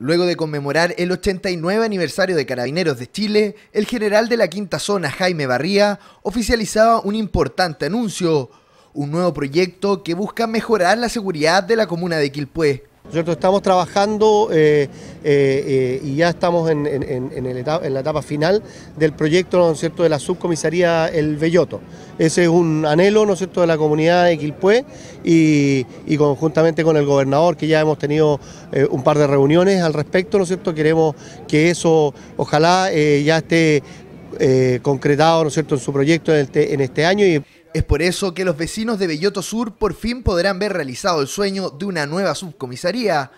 Luego de conmemorar el 89 aniversario de Carabineros de Chile, el general de la Quinta Zona, Jaime Barría, oficializaba un importante anuncio, un nuevo proyecto que busca mejorar la seguridad de la comuna de Quilpué estamos trabajando eh, eh, eh, y ya estamos en, la etapa final del proyecto ¿no cierto? de la subcomisaría El Belloto. Ese es un anhelo ¿no cierto? de la comunidad de Quilpué y, conjuntamente con el gobernador, que ya hemos tenido un par de reuniones al respecto, ¿no cierto? queremos que eso ojalá ya esté concretado ¿no cierto? en su proyecto en este, año. Y... Es por eso que los vecinos de Belloto Sur por fin podrán ver realizado el sueño de una nueva subcomisaría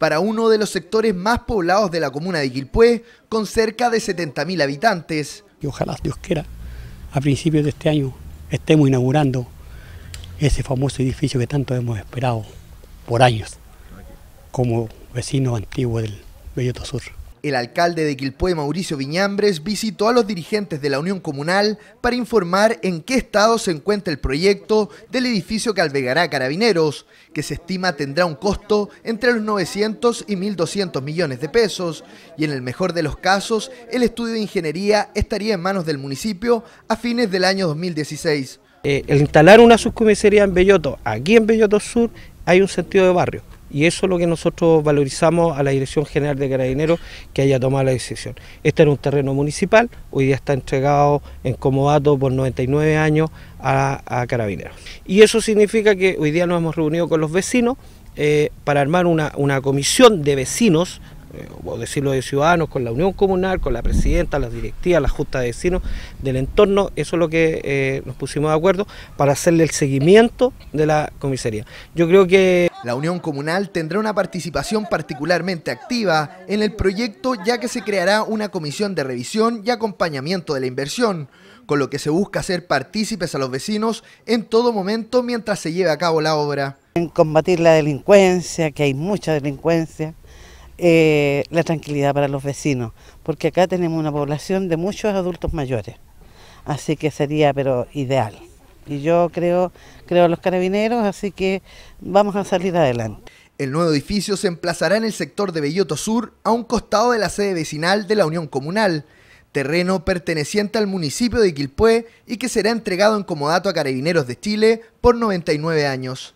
para uno de los sectores más poblados de la comuna de Quilpué, con cerca de 70.000 habitantes. Y ojalá Dios quiera, a principios de este año estemos inaugurando ese famoso edificio que tanto hemos esperado por años, como vecino antiguo del Belloto Sur. El alcalde de Quilpué, Mauricio Viñambres, visitó a los dirigentes de la Unión Comunal para informar en qué estado se encuentra el proyecto del edificio que albergará Carabineros, que se estima tendrá un costo entre los 900 y 1.200 millones de pesos, y en el mejor de los casos, el estudio de ingeniería estaría en manos del municipio a fines del año 2016. Eh, el instalar una subcomisaría en Belloto, aquí en Belloto Sur, hay un sentido de barrio y eso es lo que nosotros valorizamos a la Dirección General de Carabineros que haya tomado la decisión. Este era un terreno municipal, hoy día está entregado en comodato por 99 años a, Carabineros. Y eso significa que hoy día nos hemos reunido con los vecinos eh, para armar una, una comisión de vecinos eh, o decirlo de ciudadanos, con la Unión Comunal, con la presidenta, las directivas, la Junta de Vecinos del entorno, eso es lo que eh, nos pusimos de acuerdo para hacerle el seguimiento de la comisaría. Yo creo que... La Unión Comunal tendrá una participación particularmente activa en el proyecto ya que se creará una comisión de revisión y acompañamiento de la inversión, con lo que se busca hacer partícipes a los vecinos en todo momento mientras se lleve a cabo la obra. En combatir la delincuencia, que hay mucha delincuencia, eh, la tranquilidad para los vecinos, porque acá tenemos una población de muchos adultos mayores, así que sería pero ideal. Y yo creo, creo a los carabineros, así que vamos a salir adelante. El nuevo edificio se emplazará en el sector de Belloto Sur, a un costado de la sede vecinal de la Unión Comunal, terreno perteneciente al municipio de Quilpué y que será entregado en comodato a Carabineros de Chile por 99 años.